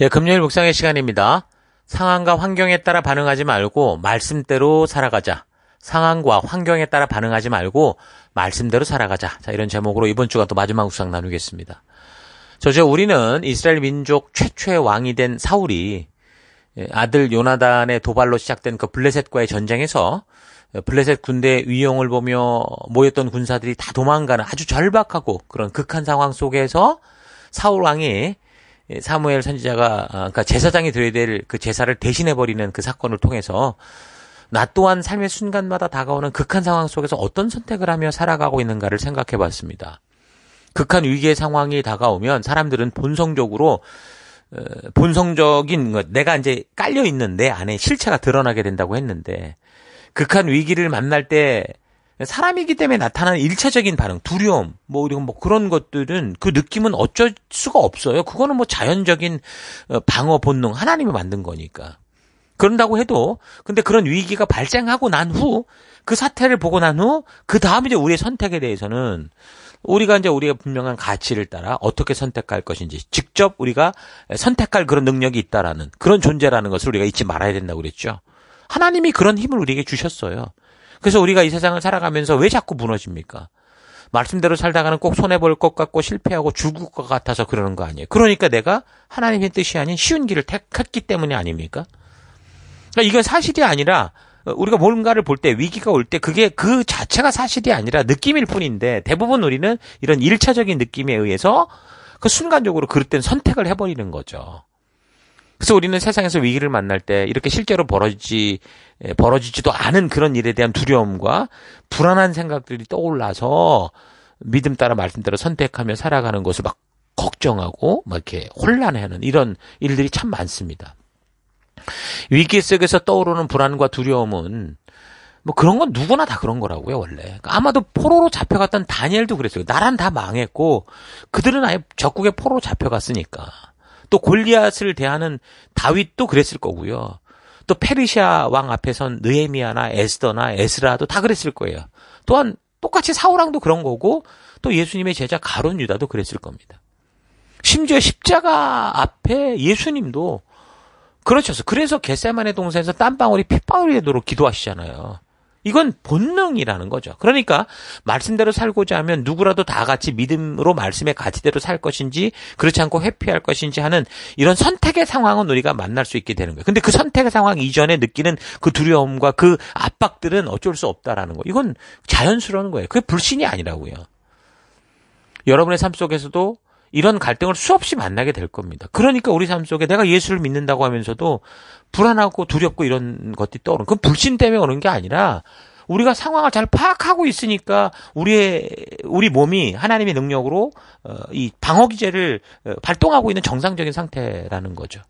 예, 금요일 묵상의 시간입니다. 상황과 환경에 따라 반응하지 말고 말씀대로 살아가자. 상황과 환경에 따라 반응하지 말고 말씀대로 살아가자. 자, 이런 제목으로 이번 주가 또 마지막 우상 나누겠습니다. 저제 우리는 이스라엘 민족 최초의 왕이 된 사울이 예, 아들 요나단의 도발로 시작된 그 블레셋과의 전쟁에서 예, 블레셋 군대의 위용을 보며 모였던 군사들이 다 도망가는 아주 절박하고 그런 극한 상황 속에서 사울 왕이 예, 사무엘 선지자가 아, 그러니까 제사장이 드려야 될 그 제사를 대신해 버리는 그 사건을 통해서 나 또한 삶의 순간마다 다가오는 극한 상황 속에서 어떤 선택을 하며 살아가고 있는가를 생각해 봤습니다. 극한 위기의 상황이 다가오면 사람들은 본성적으로 어, 본성적인 내가 이제 깔려 있는 내 안에 실체가 드러나게 된다고 했는데 극한 위기를 만날 때 사람이기 때문에 나타나는 일차적인 반응, 두려움, 뭐 이런 뭐 그런 것들은 그 느낌은 어쩔 수가 없어요. 그거는 뭐 자연적인 어, 방어 본능 하나님이 만든 거니까. 그런다고 해도 근데 그런 위기가 발생하고 난 후 그 사태를 보고 난 후 그 다음 이제 우리의 선택에 대해서는 우리가 이제 우리의 분명한 가치를 따라 어떻게 선택할 것인지 직접 우리가 선택할 그런 능력이 있다라는 그런 존재라는 것을 우리가 잊지 말아야 된다고 그랬죠. 하나님이 그런 힘을 우리에게 주셨어요. 그래서 우리가 이 세상을 살아가면서 왜 자꾸 무너집니까? 말씀대로 살다가는 꼭 손해볼 것 같고 실패하고 죽을 것 같아서 그러는 거 아니에요. 그러니까 내가 하나님의 뜻이 아닌 쉬운 길을 택했기 때문이 아닙니까? 그러니까 이건 사실이 아니라 어, 우리가 뭔가를 볼 때 위기가 올 때 그게 그 자체가 사실이 아니라 느낌일 뿐인데 대부분 우리는 이런 일차적인 느낌에 의해서 그 순간적으로 그릇된 선택을 해버리는 거죠. 그래서 우리는 세상에서 위기를 만날 때 이렇게 실제로 벌어지지 예, 벌어지지도 않은 그런 일에 대한 두려움과 불안한 생각들이 떠올라서 믿음 따라 말씀 대로 선택하며 살아가는 것을 막 걱정하고 막 이렇게 혼란해하는 이런 일들이 참 많습니다. 위기 속에서 떠오르는 불안과 두려움은 뭐 그런 건 누구나 다 그런 거라고요 원래 그러니까 아마도 포로로 잡혀갔던 다니엘도 그랬어요 나란 다 망했고 그들은 아예 적국에 포로로 잡혀갔으니까 또 골리앗을 대하는 다윗도 그랬을 거고요. 또 페르시아 왕 앞에선 느헤미아나 에스더나 에스라도 다 그랬을 거예요. 또한 똑같이 사우랑도 그런 거고 또 예수님의 제자 가론 유다도 그랬을 겁니다. 심지어 십자가 앞에 예수님도 그렇죠. 러 그래서 겟세만의 동산에서 땀방울이 핏방울이 되도록 기도하시잖아요. 이건 본능이라는 거죠. 그러니까 말씀대로 살고자 하면 누구라도 다 같이 믿음으로 말씀의 가치대로 살 것인지 그렇지 않고 회피할 것인지 하는 이런 선택의 상황은 우리가 만날 수 있게 되는 거예요. 근데 그 선택의 상황 이전에 느끼는 그 두려움과 그 압박들은 어쩔 수 없다라는 거. 이건 자연스러운 거예요. 그게 불신이 아니라고요. 여러분의 삶 속에서도 이런 갈등을 수없이 만나게 될 겁니다. 그러니까 우리 삶 속에 내가 예수를 믿는다고 하면서도 불안하고 두렵고 이런 것들이 떠오르는 그건 불신 때문에 오는 게 아니라 우리가 상황을 잘 파악하고 있으니까 우리의 우리 몸이 하나님의 능력으로 어, 이 방어 기제를 어, 발동하고 있는 정상적인 상태라는 거죠.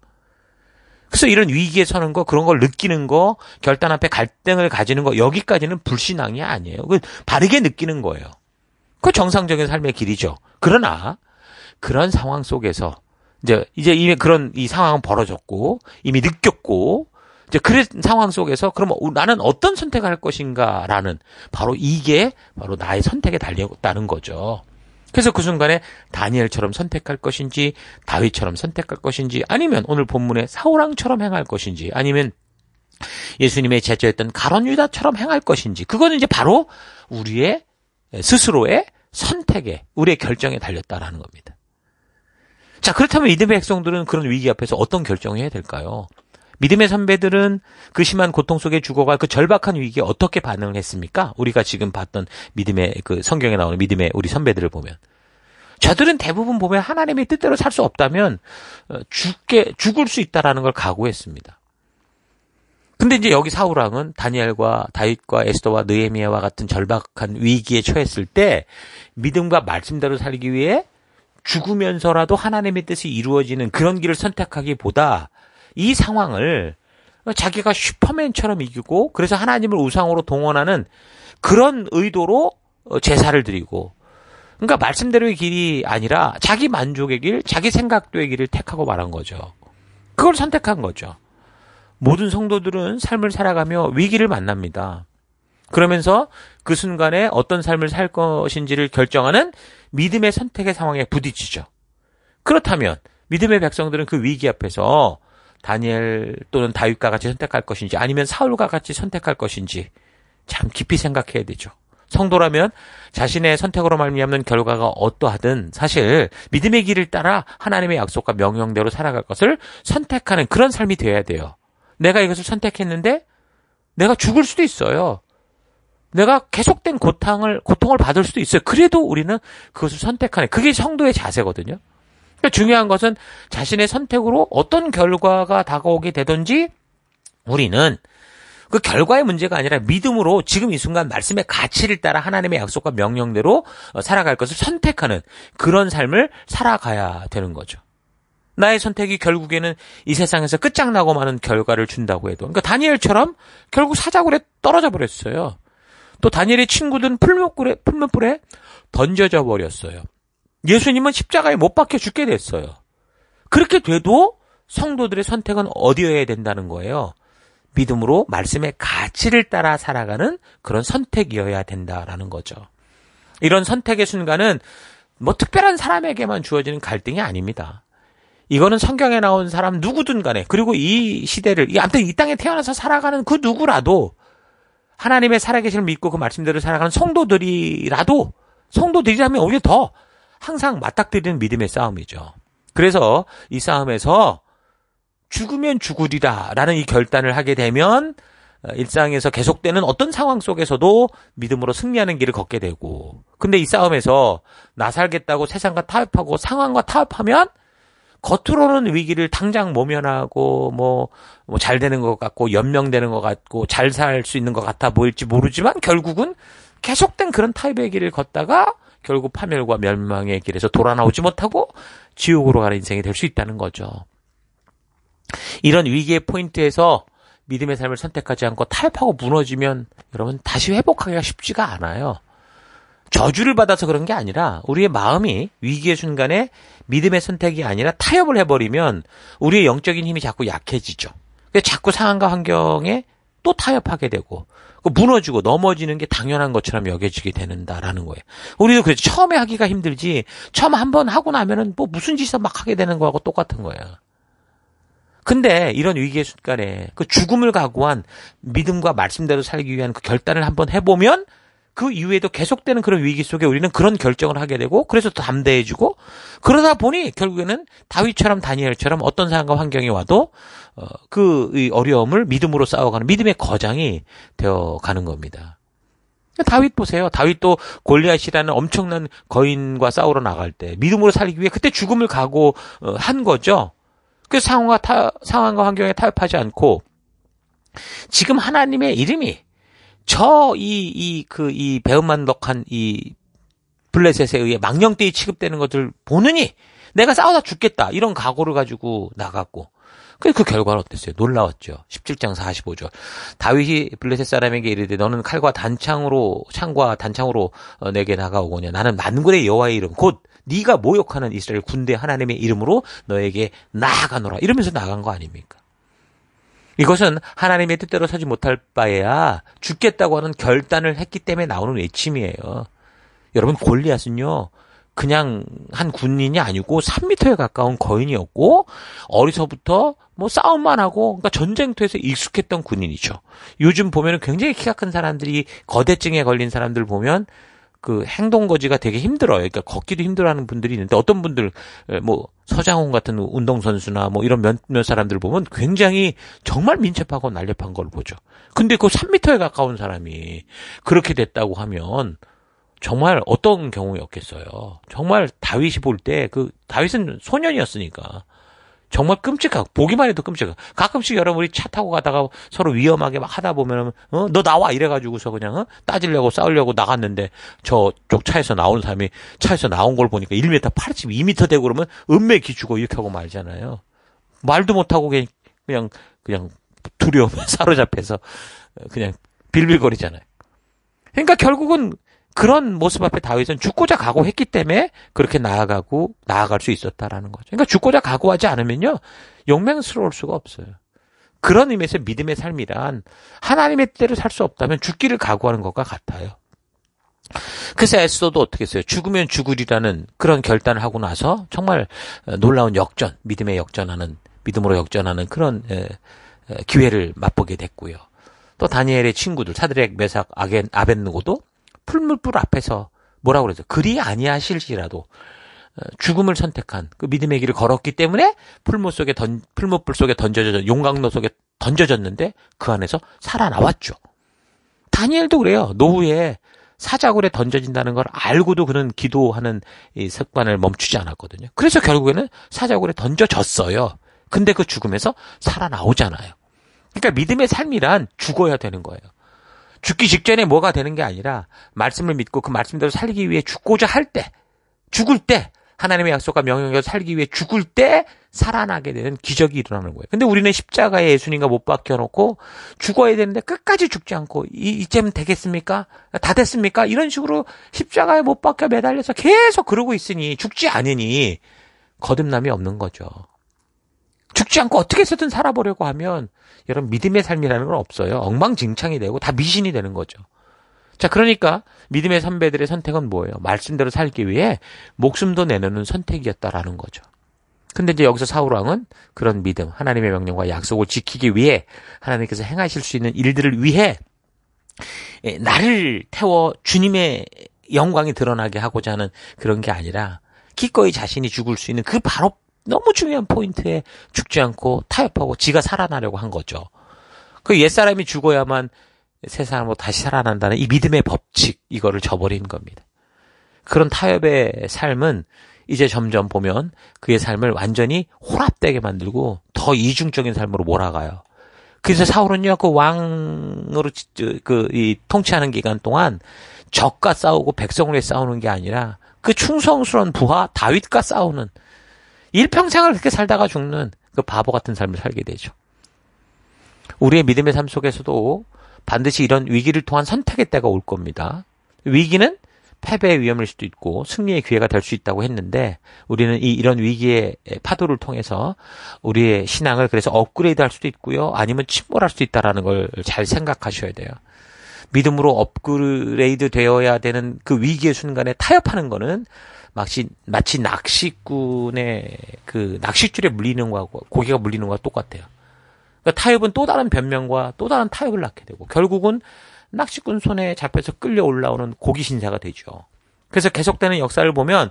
그래서 이런 위기에 서는 거, 그런 걸 느끼는 거, 결단 앞에 갈등을 가지는 거, 여기까지는 불신앙이 아니에요. 그 바르게 느끼는 거예요. 그 정상적인 삶의 길이죠. 그러나 그런 상황 속에서 이제 이제 이미 그런 이 상황은 벌어졌고 이미 느꼈고 이제 그런 상황 속에서 그러면 나는 어떤 선택을 할 것인가라는 바로 이게 바로 나의 선택에 달렸다는 거죠. 그래서 그 순간에 다니엘처럼 선택할 것인지 다윗처럼 선택할 것인지 아니면 오늘 본문의 사우랑처럼 행할 것인지 아니면 예수님의 제자였던 가론 유다처럼 행할 것인지 그거는 이제 바로 우리의 스스로의 선택에 우리의 결정에 달렸다라는 겁니다. 자, 그렇다면 믿음의 백성들은 그런 위기 앞에서 어떤 결정을 해야 될까요? 믿음의 선배들은 그 심한 고통 속에 죽어갈 그 절박한 위기에 어떻게 반응을 했습니까? 우리가 지금 봤던 믿음의 그 성경에 나오는 믿음의 우리 선배들을 보면 저들은 대부분 보면 하나님의 뜻대로 살 수 없다면 어, 죽게 죽을 수 있다라는 걸 각오했습니다. 근데 이제 여기 사울왕은 다니엘과 다윗과 에스더와 느헤미야와 같은 절박한 위기에 처했을 때 믿음과 말씀대로 살기 위해 죽으면서라도 하나님의 뜻이 이루어지는 그런 길을 선택하기보다 이 상황을 자기가 슈퍼맨처럼 이기고 그래서 하나님을 우상으로 동원하는 그런 의도로 어, 제사를 드리고 그러니까 말씀대로의 길이 아니라 자기 만족의 길, 자기 생각도의 길을 택하고 말한 거죠. 그걸 선택한 거죠. 모든 성도들은 삶을 살아가며 위기를 만납니다. 그러면서 그 순간에 어떤 삶을 살 것인지를 결정하는 믿음의 선택의 상황에 부딪히죠. 그렇다면 믿음의 백성들은 그 위기 앞에서 다니엘 또는 다윗과 같이 선택할 것인지 아니면 사울과 같이 선택할 것인지 참 깊이 생각해야 되죠. 성도라면 자신의 선택으로 말미암는 결과가 어떠하든 사실 믿음의 길을 따라 하나님의 약속과 명령대로 살아갈 것을 선택하는 그런 삶이 되어야 돼요. 내가 이것을 선택했는데 내가 죽을 수도 있어요. 내가 계속된 고통을 고통을 받을 수도 있어요. 그래도 우리는 그것을 선택하는 그게 성도의 자세거든요. 그러니까 중요한 것은 자신의 선택으로 어떤 결과가 다가오게 되든지 우리는 그 결과의 문제가 아니라 믿음으로 지금 이 순간 말씀의 가치를 따라 하나님의 약속과 명령대로 어, 살아갈 것을 선택하는 그런 삶을 살아가야 되는 거죠. 나의 선택이 결국에는 이 세상에서 끝장나고 많은 결과를 준다고 해도. 그러니까 다니엘처럼 결국 사자굴에 떨어져 버렸어요. 또 다니엘의 친구들은 풀목불에, 풀목불에 던져져 버렸어요. 예수님은 십자가에 못 박혀 죽게 됐어요. 그렇게 돼도 성도들의 선택은 어디여야 된다는 거예요. 믿음으로 말씀의 가치를 따라 살아가는 그런 선택이어야 된다라는 거죠. 이런 선택의 순간은 뭐 특별한 사람에게만 주어지는 갈등이 아닙니다. 이거는 성경에 나온 사람 누구든 간에 그리고 이 시대를 이 아무튼 이 땅에 태어나서 살아가는 그 누구라도 하나님의 살아계심을 믿고 그 말씀대로 살아가는 성도들이라도 성도들이라면 오히려 더 항상 맞닥뜨리는 믿음의 싸움이죠. 그래서 이 싸움에서 죽으면 죽으리라라는 이 결단을 하게 되면 일상에서 계속되는 어떤 상황 속에서도 믿음으로 승리하는 길을 걷게 되고 근데 이 싸움에서 나 살겠다고 세상과 타협하고 상황과 타협하면 겉으로는 위기를 당장 모면하고 뭐잘 뭐 되는 것 같고 연명되는 것 같고 잘 살 수 있는 것 같아 보일지 모르지만 결국은 계속된 그런 타입의 길을 걷다가 결국 파멸과 멸망의 길에서 돌아나오지 못하고 지옥으로 가는 인생이 될 수 있다는 거죠. 이런 위기의 포인트에서 믿음의 삶을 선택하지 않고 타협하고 무너지면 여러분 다시 회복하기가 쉽지가 않아요. 저주를 받아서 그런 게 아니라 우리의 마음이 위기의 순간에 믿음의 선택이 아니라 타협을 해버리면 우리의 영적인 힘이 자꾸 약해지죠. 자꾸 상황과 환경에 또 타협하게 되고 그 무너지고 넘어지는 게 당연한 것처럼 여겨지게 되는다라는 거예요. 우리도 그래서 처음에 하기가 힘들지 처음 한번 하고 나면은 뭐 무슨 짓을 막 하게 되는 거하고 똑같은 거예요. 근데 이런 위기의 순간에 그 죽음을 각오한 믿음과 말씀대로 살기 위한 그 결단을 한번 해보면 그 이후에도 계속되는 그런 위기 속에 우리는 그런 결정을 하게 되고 그래서 더 담대해지고 그러다 보니 결국에는 다윗처럼 다니엘처럼 어떤 상황과 환경이 와도 어, 그 어려움을 믿음으로 싸워가는 믿음의 거장이 되어 가는 겁니다. 다윗 보세요. 다윗도 골리앗이라는 엄청난 거인과 싸우러 나갈 때 믿음으로 살기 위해 그때 죽음을 각오 어, 한 거죠. 그 상황과 타, 상황과 환경에 타협하지 않고 지금 하나님의 이름이 저이이그이배움만 덕한 이 블레셋에 의해 망령되이 취급되는 것들 보느니 내가 싸우다 죽겠다 이런 각오를 가지고 나갔고 그 결과는 어땠어요? 놀라웠죠. 17장 45절. 다윗이 블레셋 사람에게 이르되 너는 칼과 단창으로 창과 단창으로 어, 내게 나가오거냐 나는 만군의 여호와의 이름 곧 네가 모욕하는 이스라엘 군대 하나님의 이름으로 너에게 나아가노라 이러면서 나간 거 아닙니까? 이것은 하나님의 뜻대로 서지 못할 바에야 죽겠다고 하는 결단을 했기 때문에 나오는 외침이에요. 여러분 골리앗은요. 그냥 한 군인이 아니고 3미터에 가까운 거인이었고 어리서부터 뭐 싸움만 하고 그러니까 전쟁터에서 익숙했던 군인이죠. 요즘 보면은 굉장히 키가 큰 사람들이 거대증에 걸린 사람들 보면 그 행동 거지가 되게 힘들어요. 그러니까 걷기도 힘들어하는 분들이 있는데 어떤 분들 뭐 서장훈 같은 운동 선수나 뭐 이런 몇몇 사람들 보면 굉장히 정말 민첩하고 날렵한 걸 보죠. 근데 그 3미터에 가까운 사람이 그렇게 됐다고 하면 정말 어떤 경우였겠어요. 정말 다윗이 볼 때 그 다윗은 소년이었으니까 정말 끔찍하고 보기만 해도 끔찍하고 가끔씩 여러분이 차 타고 가다가 서로 위험하게 막 하다 보면 어, 너 나와 이래가지고서 그냥 어? 따지려고 싸우려고 나갔는데 저 쪽 차에서 나온 사람이 차에서 나온 걸 보니까 1m 82m 되고 그러면 음매 기추고 이렇게 하고 말잖아요. 말도 못하고 그냥 그냥, 그냥 두려움에 사로잡혀서 그냥 빌빌거리잖아요. 그러니까 결국은 그런 모습 앞에 다윗은 죽고자 각오했기 때문에 그렇게 나아가고 나아갈 수 있었다라는 거죠. 그러니까 죽고자 각오하지 않으면요 용맹스러울 수가 없어요. 그런 의미에서 믿음의 삶이란 하나님의 때로 살 수 없다면 죽기를 각오하는 것과 같아요. 그래서 에스도도 어떻게 했어요? 죽으면 죽으리라는 그런 결단을 하고 나서 정말 어, 놀라운 역전, 믿음의 역전하는 믿음으로 역전하는 그런 기회를 맛보게 됐고요. 또 다니엘의 친구들 사드렉, 메삭, 아벤누고도 풀물불 앞에서 뭐라고 그러죠? 그리 아니하실지라도 어, 죽음을 선택한 그 믿음의 길을 걸었기 때문에 풀무 속에 던 풀무불 속에 던져져 용광로 속에 던져졌는데 그 안에서 살아나왔죠. 다니엘도 그래요. 노후에 사자굴에 던져진다는 걸 알고도 그는 기도하는 이 습관을 멈추지 않았거든요. 그래서 결국에는 사자굴에 던져졌어요. 근데 그 죽음에서 살아나오잖아요. 그러니까 믿음의 삶이란 죽어야 되는 거예요. 죽기 직전에 뭐가 되는 게 아니라 말씀을 믿고 그 말씀대로 살기 위해 죽고자 할 때, 죽을 때 하나님의 약속과 명령대로 살기 위해 죽을 때 살아나게 되는 기적이 일어나는 거예요. 근데 우리는 십자가에 예수님과 못 박혀놓고 죽어야 되는데 끝까지 죽지 않고 이, 이쯤 되겠습니까? 다 됐습니까? 이런 식으로 십자가에 못 박혀 매달려서 계속 그러고 있으니 죽지 않으니 거듭남이 없는 거죠. 죽지 않고 어떻게 해서든 살아보려고 하면 여러분 믿음의 삶이라는 건 없어요. 엉망진창이 되고 다 미신이 되는 거죠. 자, 그러니까 믿음의 선배들의 선택은 뭐예요? 말씀대로 살기 위해 목숨도 내놓는 선택이었다라는 거죠. 근데 이제 여기서 사울왕은 그런 믿음, 하나님의 명령과 약속을 지키기 위해 하나님께서 행하실 수 있는 일들을 위해 예, 나를 태워 주님의 영광이 드러나게 하고자 하는 그런 게 아니라 기꺼이 자신이 죽을 수 있는 그 바로 너무 중요한 포인트에 죽지 않고 타협하고 지가 살아나려고 한 거죠. 그 옛사람이 죽어야만 새 사람으로 다시 살아난다는 이 믿음의 법칙 이거를 저버린 겁니다. 그런 타협의 삶은 이제 점점 보면 그의 삶을 완전히 호랍되게 만들고 더 이중적인 삶으로 몰아가요. 그래서 사울은요 그 왕으로 그 이 통치하는 기간 동안 적과 싸우고 백성을 위해 싸우는 게 아니라 그 충성스러운 부하 다윗과 싸우는 일평생을 그렇게 살다가 죽는 그 바보 같은 삶을 살게 되죠. 우리의 믿음의 삶 속에서도 반드시 이런 위기를 통한 선택의 때가 올 겁니다. 위기는 패배의 위험일 수도 있고 승리의 기회가 될 수 있다고 했는데 우리는 이 이런 위기의 파도를 통해서 우리의 신앙을 그래서 업그레이드할 수도 있고요 아니면 침몰할 수도 있다라는 걸 잘 생각하셔야 돼요. 믿음으로 업그레이드 되어야 되는 그 위기의 순간에 타협하는 거는 마치 마치 낚시꾼의 그 낚싯줄에 물리는 거하고 고기가 물리는 거와 똑같아요. 그러니까 타협은 또 다른 변명과 또 다른 타협을 낳게 되고 결국은 낚시꾼 손에 잡혀서 끌려 올라오는 고기 신사가 되죠. 그래서 계속되는 역사를 보면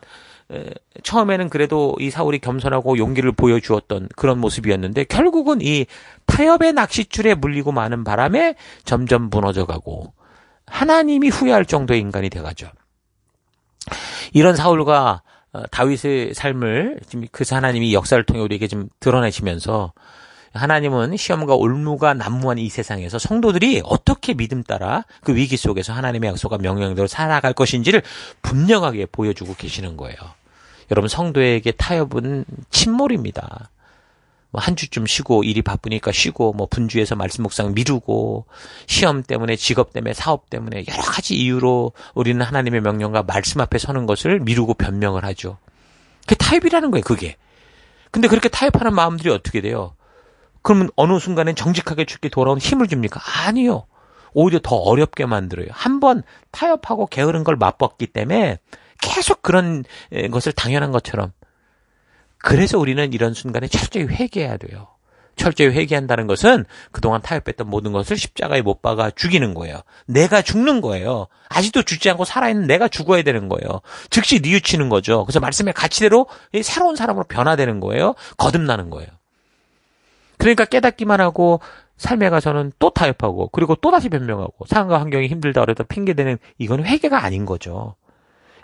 처음에는 그래도 이 사울이 겸손하고 용기를 보여주었던 그런 모습이었는데 결국은 이 타협의 낚싯줄에 물리고 마는 바람에 점점 무너져가고 하나님이 후회할 정도의 인간이 돼가죠. 이런 사울과 어, 다윗의 삶을 지금 그래서 하나님이 역사를 통해 우리에게 좀 드러내시면서 하나님은 시험과 올무가 난무한 이 세상에서 성도들이 어떻게 믿음 따라 그 위기 속에서 하나님의 약속과 명령대로 살아갈 것인지를 분명하게 보여주고 계시는 거예요. 여러분 성도에게 타협은 침몰입니다. 뭐한 주쯤 쉬고 일이 바쁘니까 쉬고 뭐 분주해서 말씀 묵상 미루고 시험 때문에 직업 때문에 사업 때문에 여러 가지 이유로 우리는 하나님의 명령과 말씀 앞에 서는 것을 미루고 변명을 하죠. 그게 타협이라는 거예요, 그게. 근데 그렇게 타협하는 마음들이 어떻게 돼요? 그러면 어느 순간엔 정직하게 죽게 돌아온 힘을 줍니까? 아니요. 오히려 더 어렵게 만들어요. 한번 타협하고 게으른 걸 맛봤기 때문에 계속 그런 것을 당연한 것처럼 그래서 우리는 이런 순간에 철저히 회개해야 돼요. 철저히 회개한다는 것은 그동안 타협했던 모든 것을 십자가에 못 박아 죽이는 거예요. 내가 죽는 거예요. 아직도 죽지 않고 살아있는 내가 죽어야 되는 거예요. 즉시 뉘우치는 거죠. 그래서 말씀의 가치대로 새로운 사람으로 변화되는 거예요. 거듭나는 거예요. 그러니까 깨닫기만 하고 삶에 가서는 또 타협하고 그리고 또 다시 변명하고 상황과 환경이 힘들다 어려다 핑계대는 이건 회개가 아닌 거죠.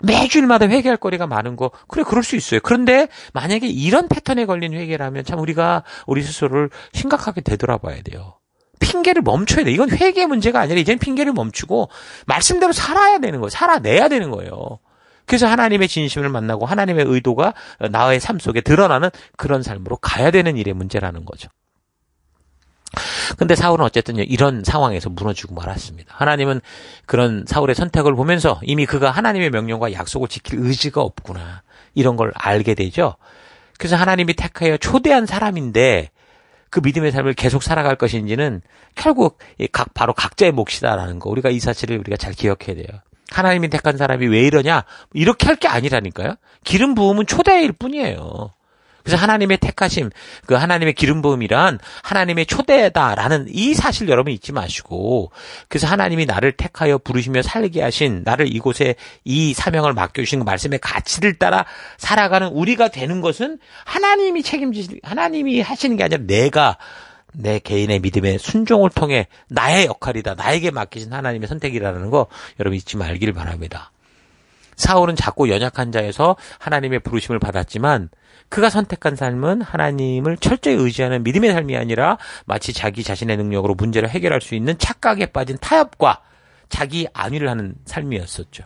매주일마다 회개할 거리가 많은 거 그래 그럴 수 있어요. 그런데 만약에 이런 패턴에 걸린 회개라면 참 우리가 우리 스스로를 심각하게 되돌아봐야 돼요. 핑계를 멈춰야 돼. 이건 회개 문제가 아니라 이제는 핑계를 멈추고 말씀대로 살아야 되는 거예요. 살아내야 되는 거예요. 그래서 하나님의 진심을 만나고 하나님의 의도가 나의 삶 속에 드러나는 그런 삶으로 가야 되는 일의 문제라는 거죠. 근데 사울은 어쨌든 이런 상황에서 무너지고 말았습니다. 하나님은 그런 사울의 선택을 보면서 이미 그가 하나님의 명령과 약속을 지킬 의지가 없구나. 이런 걸 알게 되죠. 그래서 하나님이 택하여 초대한 사람인데 그 믿음의 삶을 계속 살아갈 것인지는 결국 각 바로 각자의 몫이다라는 거 우리가 이 사실을 우리가 잘 기억해야 돼요. 하나님이 택한 사람이 왜 이러냐 이렇게 할 게 아니라니까요. 기름 부음은 초대일 뿐이에요. 그래서 하나님의 택하심, 그 하나님의 기름 부음이란 하나님의 초대다라는 이 사실 여러분 잊지 마시고 그래서 하나님이 나를 택하여 부르시며 살게 하신 나를 이곳에 이 사명을 맡겨 주신 그 말씀의 가치를 따라 살아가는 우리가 되는 것은 하나님이 책임지시 하나님이 하시는 게 아니라 내가 내 개인의 믿음의 순종을 통해 나의 역할이다. 나에게 맡기신 하나님의 선택이라는 거 여러분 잊지 말기를 바랍니다. 사울은 작고 연약한 자에서 하나님의 부르심을 받았지만 그가 선택한 삶은 하나님을 철저히 의지하는 믿음의 삶이 아니라 마치 자기 자신의 능력으로 문제를 해결할 수 있는 착각에 빠진 타협과 자기 안위를 하는 삶이었었죠.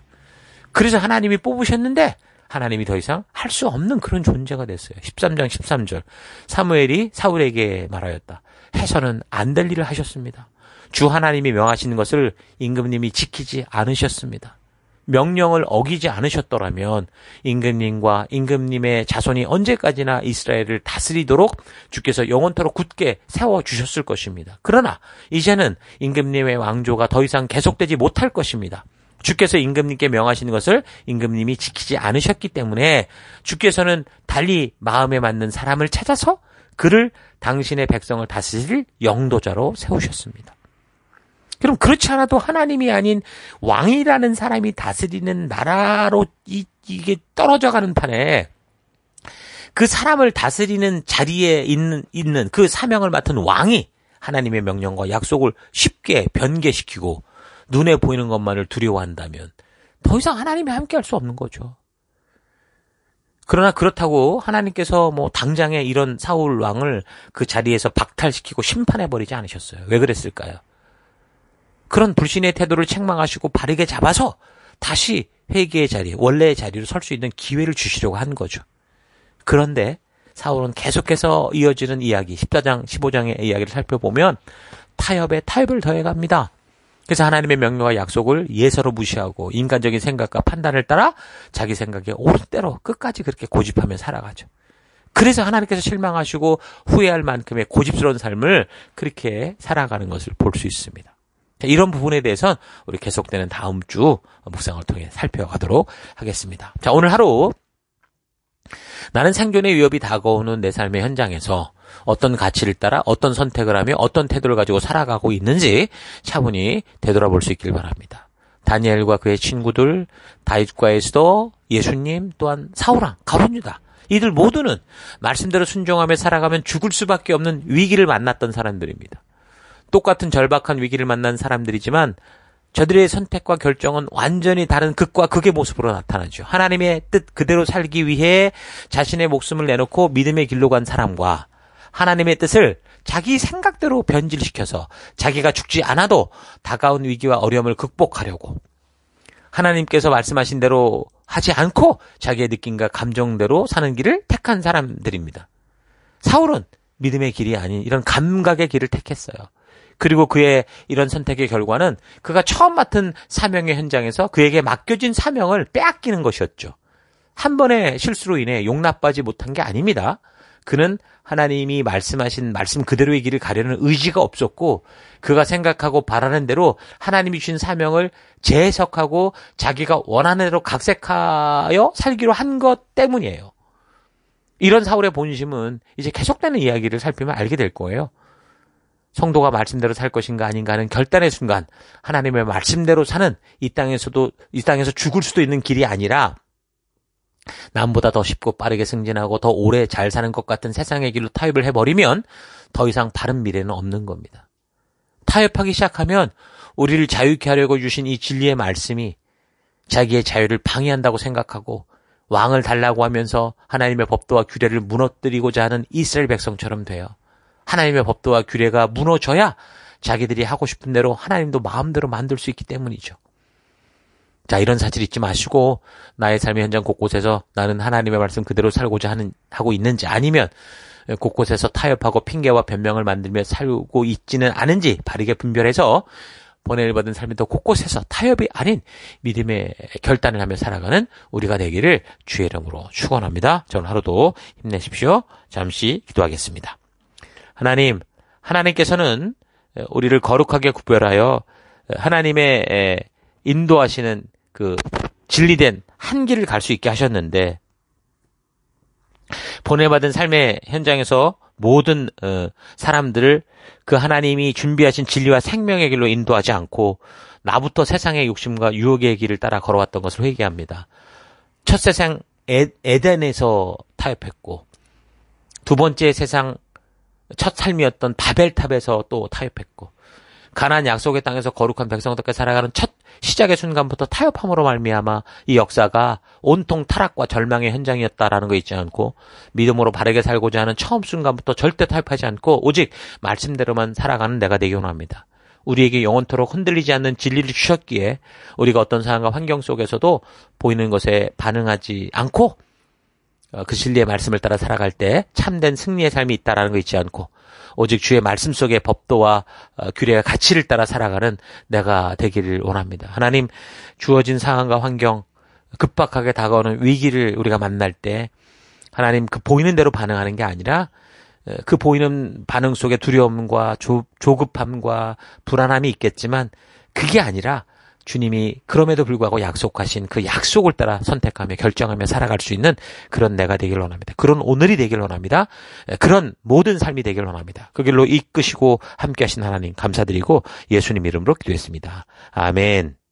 그래서 하나님이 뽑으셨는데 하나님이 더 이상 할 수 없는 그런 존재가 됐어요. 13장 13절. 사무엘이 사울에게 말하였다. 해서는 안 될 일을 하셨습니다. 주 하나님이 명하시는 것을 임금님이 지키지 않으셨습니다. 명령을 어기지 않으셨더라면 임금님과 임금님의 자손이 언제까지나 이스라엘을 다스리도록 주께서 영원토록 굳게 세워 주셨을 것입니다. 그러나 이제는 임금님의 왕조가 더 이상 계속되지 못할 것입니다. 주께서 임금님께 명하시는 것을 임금님이 지키지 않으셨기 때문에 주께서는 달리 마음에 맞는 사람을 찾아서 그를 당신의 백성을 다스릴 영도자로 세우셨습니다. 그럼 그렇지 않아도 하나님이 아닌 왕이라는 사람이 다스리는 나라로 이, 이게 떨어져 가는 판에 그 사람을 다스리는 자리에 있는 있는 그 사명을 맡은 왕이 하나님의 명령과 약속을 쉽게 변개시키고 눈에 보이는 것만을 두려워한다면 더 이상 하나님이 함께 할 수 없는 거죠. 그러나 그렇다고 하나님께서 뭐 당장에 이런 사울 왕을 그 자리에서 박탈시키고 심판해 버리지 않으셨어요. 왜 그랬을까요? 그런 불신의 태도를 책망하시고 바르게 잡아서 다시 회개의 자리, 에 원래의 자리로 설 수 있는 기회를 주시려고 한 거죠. 그런데 사울은 계속해서 이어지는 이야기, 14장, 15장의 이야기를 살펴보면 타협에 타협을 더해갑니다. 그래서 하나님의 명령과 약속을 예서로 무시하고 인간적인 생각과 판단을 따라 자기 생각에 옳은 대로 끝까지 그렇게 고집하며 살아가죠. 그래서 하나님께서 실망하시고 후회할 만큼의 고집스러운 삶을 그렇게 살아가는 것을 볼 수 있습니다. 자, 이런 부분에 대해서는 우리 계속되는 다음 주 묵상을 통해 살펴가도록 하겠습니다. 자, 오늘 하루 나는 생존의 위협이 다가오는 내 삶의 현장에서 어떤 가치를 따라 어떤 선택을 하며 어떤 태도를 가지고 살아가고 있는지 차분히 되돌아볼 수 있길 바랍니다. 다니엘과 그의 친구들, 다윗과의 수도, 예수님 또한 사우랑, 가입니다 이들 모두는 말씀대로 순종하며 살아가면 죽을 수밖에 없는 위기를 만났던 사람들입니다. 똑같은 절박한 위기를 만난 사람들이지만 저들의 선택과 결정은 완전히 다른 극과 극의 모습으로 나타나죠. 하나님의 뜻 그대로 살기 위해 자신의 목숨을 내놓고 믿음의 길로 간 사람과 하나님의 뜻을 자기 생각대로 변질시켜서 자기가 죽지 않아도 다가온 위기와 어려움을 극복하려고 하나님께서 말씀하신 대로 하지 않고 자기의 느낌과 감정대로 사는 길을 택한 사람들입니다. 사울은 믿음의 길이 아닌 이런 감각의 길을 택했어요. 그리고 그의 이런 선택의 결과는 그가 처음 맡은 사명의 현장에서 그에게 맡겨진 사명을 빼앗기는 것이었죠. 한 번의 실수로 인해 용납하지 못한 게 아닙니다. 그는 하나님이 말씀하신 말씀 그대로의 길을 가려는 의지가 없었고 그가 생각하고 바라는 대로 하나님이 주신 사명을 재해석하고 자기가 원하는 대로 각색하여 살기로 한 것 때문이에요. 이런 사울의 본심은 이제 계속되는 이야기를 살피면 알게 될 거예요. 성도가 말씀대로 살 것인가 아닌가 하는 결단의 순간 하나님의 말씀대로 사는 이 땅에서도 이 땅에서 죽을 수도 있는 길이 아니라 남보다 더 쉽고 빠르게 승진하고 더 오래 잘 사는 것 같은 세상의 길로 타협을 해버리면 더 이상 바른 미래는 없는 겁니다. 타협하기 시작하면 우리를 자유케 하려고 주신 이 진리의 말씀이 자기의 자유를 방해한다고 생각하고 왕을 달라고 하면서 하나님의 법도와 규례를 무너뜨리고자 하는 이스라엘 백성처럼 돼요. 하나님의 법도와 규례가 무너져야 자기들이 하고 싶은 대로 하나님도 마음대로 만들 수 있기 때문이죠. 자, 이런 사실 잊지 마시고 나의 삶의 현장 곳곳에서 나는 하나님의 말씀 그대로 살고자 하는 하고 있는지 아니면 곳곳에서 타협하고 핑계와 변명을 만들며 살고 있지는 않은지 바르게 분별해서 보내를 받은 삶이 더 곳곳에서 타협이 아닌 믿음의 결단을 하며 살아가는 우리가 되기를 주의 이름으로 축원합니다. 저는 하루도 힘내십시오. 잠시 기도하겠습니다. 하나님, 하나님께서는 우리를 거룩하게 구별하여 하나님의 인도하시는 그 진리된 한 길을 갈 수 있게 하셨는데 보내받은 삶의 현장에서 모든 어, 사람들을 그 하나님이 준비하신 진리와 생명의 길로 인도하지 않고 나부터 세상의 욕심과 유혹의 길을 따라 걸어왔던 것을 회개합니다. 첫 세상 에덴에서 타협했고 두 번째 세상 첫 삶이었던 바벨탑에서 또 타협했고 가난 약속의 땅에서 거룩한 백성답게 살아가는 첫 시작의 순간부터 타협함으로 말미암아 이 역사가 온통 타락과 절망의 현장이었다라는 거 잊지 않고 믿음으로 바르게 살고자 하는 처음 순간부터 절대 타협하지 않고 오직 말씀대로만 살아가는 내가 되기 원합니다. 우리에게 영원토록 흔들리지 않는 진리를 주셨기에 우리가 어떤 상황과 환경 속에서도 보이는 것에 반응하지 않고 어, 그 진리의 말씀을 따라 살아갈 때 참된 승리의 삶이 있다라는 거 잊지 않고 오직 주의 말씀 속에 법도와 어, 규례와 가치를 따라 살아가는 내가 되기를 원합니다. 하나님 주어진 상황과 환경 급박하게 다가오는 위기를 우리가 만날 때 하나님 그 보이는 대로 반응하는 게 아니라 어, 그 보이는 반응 속에 두려움과 조, 조급함과 불안함이 있겠지만 그게 아니라 주님이 그럼에도 불구하고 약속하신 그 약속을 따라 선택하며 결정하며 살아갈 수 있는 그런 내가 되길 원합니다. 그런 오늘이 되길 원합니다. 그런 모든 삶이 되길 원합니다. 그 길로 이끄시고 함께하신 하나님 감사드리고 예수님 이름으로 기도했습니다. 아멘.